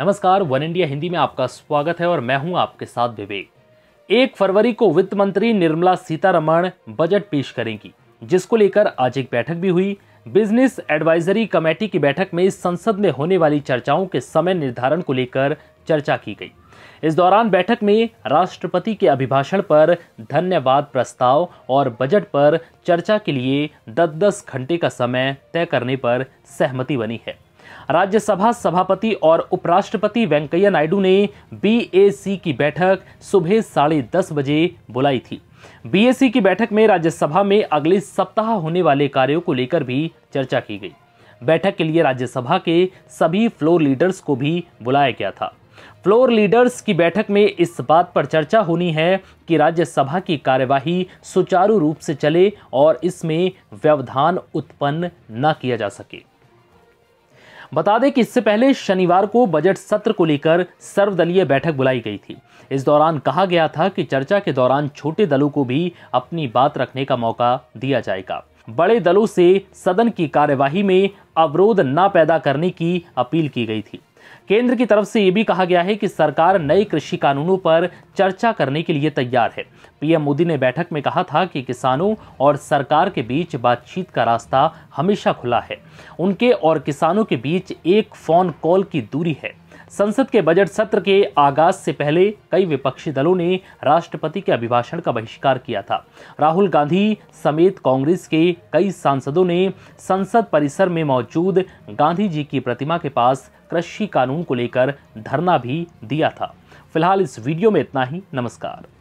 नमस्कार one India Hindi में आपका स्वागत है और मैं हूं आपके साथ विवेक एक फरवरी को वित्त मंत्री निर्मला सीतारमण बजट पेश करेंगी जिसको लेकर आज एक बैठक भी हुई बिजनेस एडवाइजरी कमेटी की बैठक में संसद में होने वाली चर्चाओं के समय निर्धारण को लेकर चर्चा की गई इस दौरान बैठक में राष्ट्रपति के अभिभाषण पर धन्यवाद प्रस्ताव और बजट पर चर्चा के लिए दस दस घंटे का समय तय करने पर सहमति बनी है राज्यसभा सभापति और उपराष्ट्रपति वेंकैया नायडू ने बीएसी की बैठक सुबह साढ़े दस बजे बुलाई थी बीएसी की बैठक में राज्यसभा में अगले सप्ताह होने वाले कार्यों को लेकर भी चर्चा की गई बैठक के लिए राज्यसभा के सभी फ्लोर लीडर्स को भी बुलाया गया था फ्लोर लीडर्स की बैठक में इस बात पर चर्चा होनी है कि राज्यसभा की कार्यवाही सुचारू रूप से चले और इसमें व्यवधान उत्पन्न न किया जा सके बता दें कि इससे पहले शनिवार को बजट सत्र को लेकर सर्वदलीय बैठक बुलाई गई थी इस दौरान कहा गया था कि चर्चा के दौरान छोटे दलों को भी अपनी बात रखने का मौका दिया जाएगा बड़े दलों से सदन की कार्यवाही में अवरोध न पैदा करने की अपील की गई थी केंद्र की तरफ से यह भी कहा गया है कि सरकार नए कृषि कानूनों पर चर्चा करने के लिए तैयार है पीएम मोदी ने बैठक में कहा था कि किसानों और सरकार के बीच बातचीत का रास्ता हमेशा खुला है उनके और किसानों के बीच एक फोन कॉल की दूरी है संसद के बजट सत्र के आगाज से पहले कई विपक्षी दलों ने राष्ट्रपति के अभिभाषण का बहिष्कार किया था राहुल गांधी समेत कांग्रेस के कई सांसदों ने संसद परिसर में मौजूद गांधी जी की प्रतिमा के पास कृषि कानून को लेकर धरना भी दिया था फिलहाल इस वीडियो में इतना ही नमस्कार